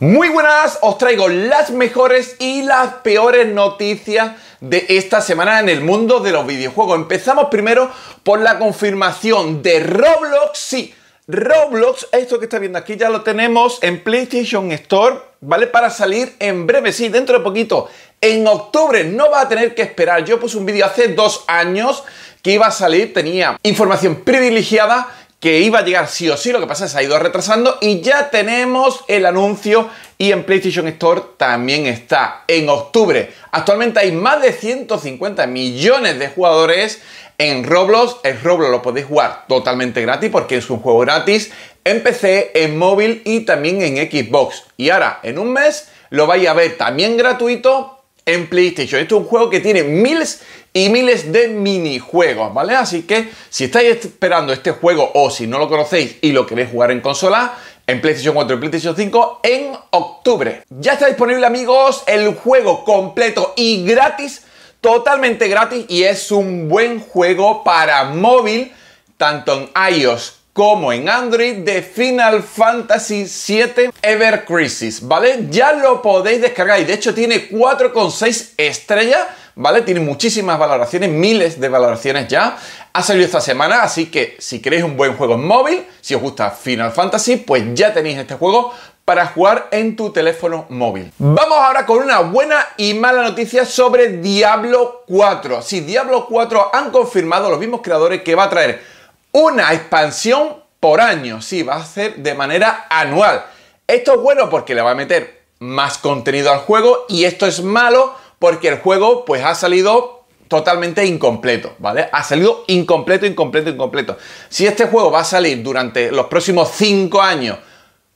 Muy buenas, os traigo las mejores y las peores noticias de esta semana en el mundo de los videojuegos. Empezamos primero por la confirmación de Roblox. Sí, Roblox, esto que está viendo aquí ya lo tenemos en PlayStation Store, ¿vale? Para salir en breve, sí, dentro de poquito. En octubre no va a tener que esperar. Yo puse un vídeo hace dos años que iba a salir, tenía información privilegiada que iba a llegar sí o sí, lo que pasa es que se ha ido retrasando y ya tenemos el anuncio y en PlayStation Store también está en octubre. Actualmente hay más de 150 millones de jugadores en Roblox. El Roblox lo podéis jugar totalmente gratis porque es un juego gratis en PC, en móvil y también en Xbox. Y ahora, en un mes, lo vais a ver también gratuito en PlayStation. Esto es un juego que tiene miles y miles de minijuegos, ¿vale? Así que si estáis esperando este juego o si no lo conocéis y lo queréis jugar en consola, en PlayStation 4 y PlayStation 5 en octubre. Ya está disponible, amigos, el juego completo y gratis, totalmente gratis, y es un buen juego para móvil, tanto en iOS como en Android de Final Fantasy VII Ever Crisis, ¿vale? Ya lo podéis descargar y de hecho tiene 4,6 estrellas, ¿vale? Tiene muchísimas valoraciones, miles de valoraciones ya. Ha salido esta semana, así que si queréis un buen juego en móvil, si os gusta Final Fantasy, pues ya tenéis este juego para jugar en tu teléfono móvil. Vamos ahora con una buena y mala noticia sobre Diablo 4. Si Diablo 4 han confirmado los mismos creadores que va a traer una expansión por año, sí, va a ser de manera anual. Esto es bueno porque le va a meter más contenido al juego y esto es malo porque el juego pues ha salido totalmente incompleto, ¿vale? Ha salido incompleto, incompleto, incompleto. Si este juego va a salir durante los próximos 5 años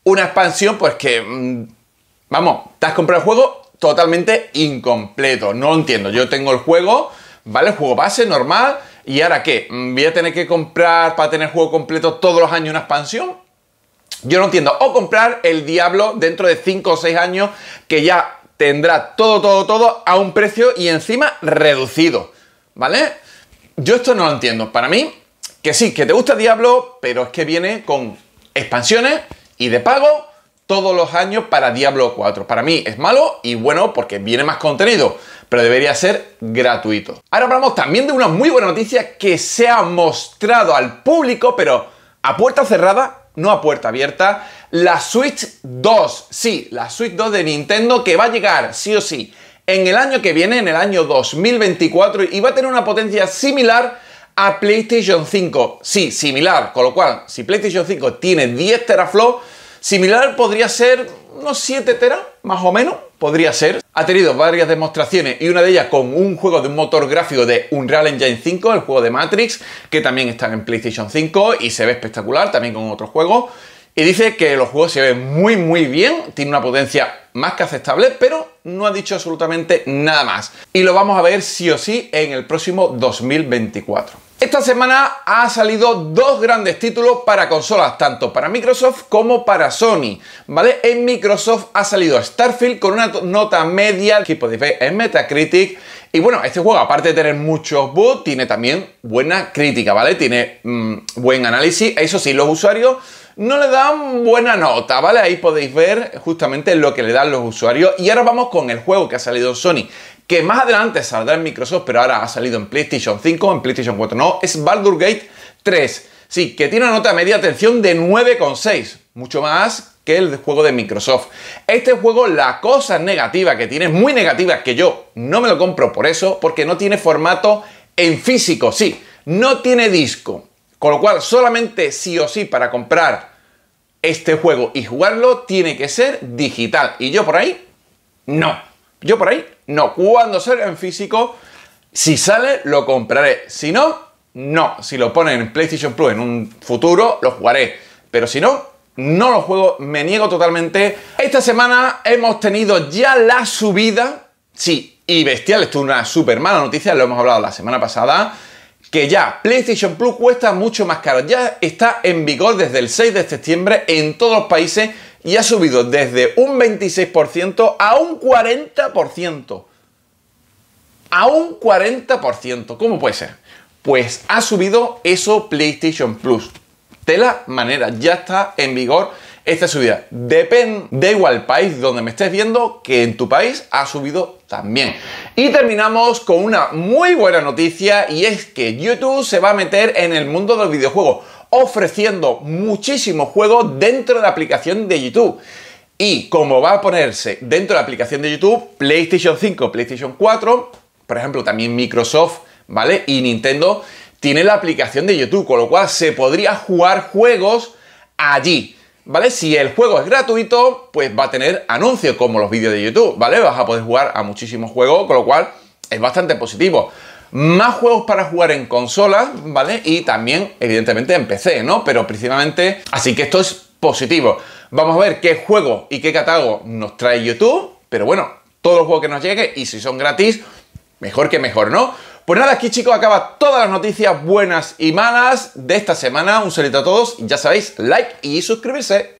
una expansión, pues que, mm, vamos, te has comprado el juego totalmente incompleto. No lo entiendo. Yo tengo el juego, ¿vale? El juego base normal ¿Y ahora qué? ¿Voy a tener que comprar para tener juego completo todos los años una expansión? Yo no entiendo. O comprar el Diablo dentro de 5 o 6 años que ya tendrá todo, todo, todo a un precio y encima reducido. ¿Vale? Yo esto no lo entiendo. Para mí, que sí, que te gusta Diablo, pero es que viene con expansiones y de pago todos los años para Diablo 4. Para mí es malo y bueno porque viene más contenido, pero debería ser gratuito. Ahora hablamos también de una muy buena noticia que se ha mostrado al público, pero a puerta cerrada, no a puerta abierta, la Switch 2. Sí, la Switch 2 de Nintendo que va a llegar, sí o sí, en el año que viene, en el año 2024, y va a tener una potencia similar a PlayStation 5. Sí, similar, con lo cual, si PlayStation 5 tiene 10 Teraflow Similar podría ser unos 7 teras, más o menos, podría ser. Ha tenido varias demostraciones y una de ellas con un juego de un motor gráfico de Unreal Engine 5, el juego de Matrix, que también está en PlayStation 5 y se ve espectacular, también con otros juegos. Y dice que los juegos se ven muy muy bien, tiene una potencia más que aceptable, pero no ha dicho absolutamente nada más. Y lo vamos a ver sí o sí en el próximo 2024. Esta semana ha salido dos grandes títulos para consolas, tanto para Microsoft como para Sony, ¿vale? En Microsoft ha salido Starfield con una nota media que podéis ver en Metacritic. Y bueno, este juego, aparte de tener muchos bugs, tiene también buena crítica, ¿vale? Tiene mm, buen análisis. Eso sí, los usuarios no le dan buena nota, ¿vale? Ahí podéis ver justamente lo que le dan los usuarios. Y ahora vamos con el juego que ha salido Sony, que más adelante saldrá en Microsoft, pero ahora ha salido en PlayStation 5, en PlayStation 4 no, es Baldur Gate 3. Sí, que tiene una nota media atención de 9,6, mucho más que el juego de Microsoft. Este juego, la cosa negativa que tiene, muy negativa, que yo no me lo compro por eso, porque no tiene formato en físico, sí, no tiene disco. Con lo cual, solamente sí o sí para comprar este juego y jugarlo tiene que ser digital. Y yo por ahí, no. Yo por ahí, no. Cuando salga en físico, si sale, lo compraré. Si no, no. Si lo ponen en PlayStation Plus en un futuro, lo jugaré. Pero si no, no lo juego, me niego totalmente. Esta semana hemos tenido ya la subida, sí, y bestial, esto es una súper mala noticia, lo hemos hablado la semana pasada, que ya PlayStation Plus cuesta mucho más caro. Ya está en vigor desde el 6 de septiembre en todos los países y ha subido desde un 26% a un 40%. A un 40%. ¿Cómo puede ser? Pues ha subido eso PlayStation Plus. De la manera, ya está en vigor esta subida. Depende, da igual país donde me estés viendo, que en tu país ha subido también. Y terminamos con una muy buena noticia y es que YouTube se va a meter en el mundo del videojuego, ofreciendo muchísimos juegos dentro de la aplicación de YouTube. Y como va a ponerse dentro de la aplicación de YouTube, PlayStation 5, PlayStation 4, por ejemplo, también Microsoft, ¿vale? Y Nintendo tiene la aplicación de YouTube, con lo cual se podría jugar juegos allí. ¿vale? Si el juego es gratuito, pues va a tener anuncios como los vídeos de YouTube, ¿vale? Vas a poder jugar a muchísimos juegos, con lo cual es bastante positivo. Más juegos para jugar en consolas, ¿vale? Y también, evidentemente, en PC, ¿no? Pero principalmente, así que esto es positivo. Vamos a ver qué juego y qué catálogo nos trae YouTube, pero bueno, todos los juegos que nos llegue y si son gratis, mejor que mejor, ¿no? Pues nada, aquí chicos acaba todas las noticias buenas y malas de esta semana. Un saludo a todos, ya sabéis, like y suscribirse.